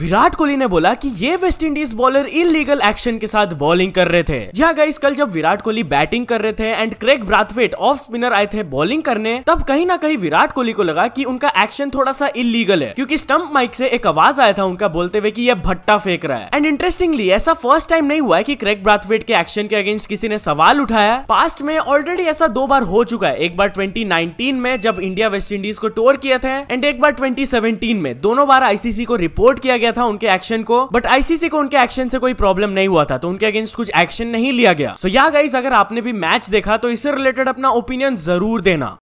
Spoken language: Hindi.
विराट कोहली ने बोला कि ये West Indies bowler illegal action के साथ बॉलिंग कर रहे थे जहाँ गाइस कल जब विराट कोहली बैटिंग कर रहे थे and Kraigg Brathwaite off spinner आए थे बॉलिंग करने तब कहीं ना कहीं विराट कोहली को लगा कि उनका एक्शन थोड़ा सा इलीगल है क्योंकि स्टंप माइक से एक आवाज आया था उनका बोलते हुए की यह भट्टा फेंक रहा है एंड इंटरेस्टिंगली ऐसा फर्स्ट टाइम नहीं हुआ है की क्रेक ब्राथवेट के एक्शन के अगेंस्ट किसी ने सवाल उठाया पास्ट में ऑलरेडी ऐसा दो बार हो चुका है एक बार ट्वेंटी में जब इंडिया वेस्ट इंडीज को टोर किया था एंड एक बार ट्वेंटी में दोनों बार आईसीसी को रिपोर्ट किया गया गया था उनके एक्शन को बट आईसीसी को उनके एक्शन से कोई प्रॉब्लम नहीं हुआ था तो उनके अगेंस्ट कुछ एक्शन नहीं लिया गया सो या गाइज अगर आपने भी मैच देखा तो इससे रिलेटेड अपना ओपिनियन जरूर देना